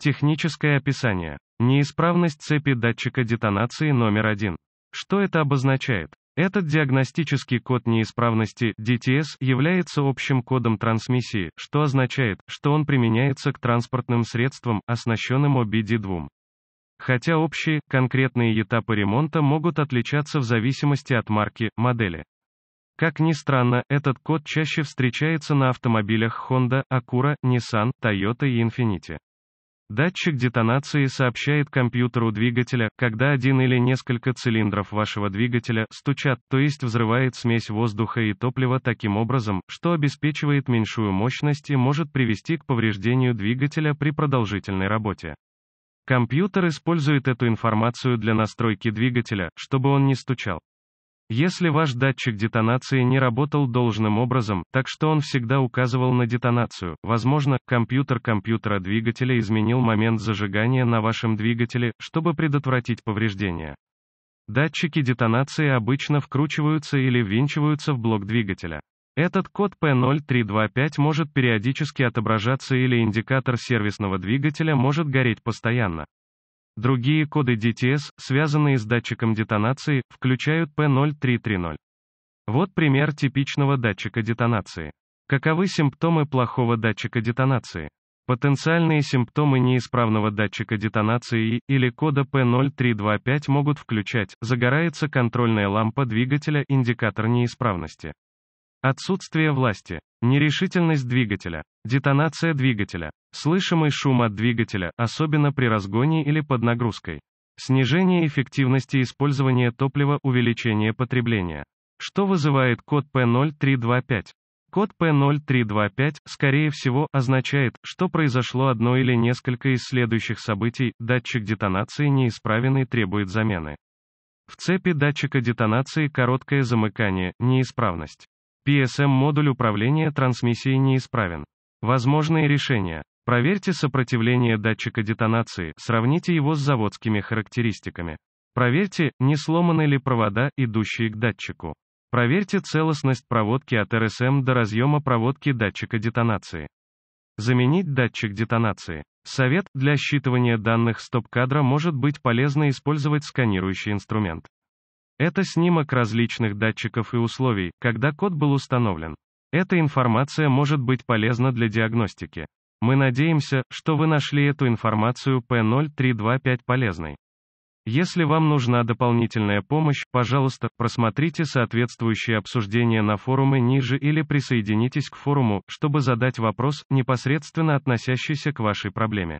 Техническое описание. Неисправность цепи датчика детонации номер один. Что это обозначает? Этот диагностический код неисправности DTS является общим кодом трансмиссии, что означает, что он применяется к транспортным средствам, оснащенным OBD2. Хотя общие, конкретные этапы ремонта могут отличаться в зависимости от марки, модели. Как ни странно, этот код чаще встречается на автомобилях Honda, Acura, Nissan, Toyota и Infiniti. Датчик детонации сообщает компьютеру двигателя, когда один или несколько цилиндров вашего двигателя стучат, то есть взрывает смесь воздуха и топлива таким образом, что обеспечивает меньшую мощность и может привести к повреждению двигателя при продолжительной работе. Компьютер использует эту информацию для настройки двигателя, чтобы он не стучал. Если ваш датчик детонации не работал должным образом, так что он всегда указывал на детонацию, возможно, компьютер компьютера двигателя изменил момент зажигания на вашем двигателе, чтобы предотвратить повреждения. Датчики детонации обычно вкручиваются или ввинчиваются в блок двигателя. Этот код P0325 может периодически отображаться или индикатор сервисного двигателя может гореть постоянно. Другие коды DTS, связанные с датчиком детонации, включают P0330. Вот пример типичного датчика детонации. Каковы симптомы плохого датчика детонации? Потенциальные симптомы неисправного датчика детонации или кода P0325 могут включать, загорается контрольная лампа двигателя, индикатор неисправности. Отсутствие власти. Нерешительность двигателя. Детонация двигателя. Слышимый шум от двигателя, особенно при разгоне или под нагрузкой. Снижение эффективности использования топлива, увеличение потребления. Что вызывает код P0325? Код P0325, скорее всего, означает, что произошло одно или несколько из следующих событий, датчик детонации неисправен и требует замены. В цепи датчика детонации короткое замыкание, неисправность. PSM-модуль управления трансмиссией неисправен. Возможные решения. Проверьте сопротивление датчика детонации, сравните его с заводскими характеристиками. Проверьте, не сломаны ли провода, идущие к датчику. Проверьте целостность проводки от РСМ до разъема проводки датчика детонации. Заменить датчик детонации. Совет для считывания данных стоп-кадра может быть полезно использовать сканирующий инструмент. Это снимок различных датчиков и условий, когда код был установлен. Эта информация может быть полезна для диагностики. Мы надеемся, что вы нашли эту информацию P0325 полезной. Если вам нужна дополнительная помощь, пожалуйста, просмотрите соответствующие обсуждения на форуме ниже или присоединитесь к форуму, чтобы задать вопрос, непосредственно относящийся к вашей проблеме.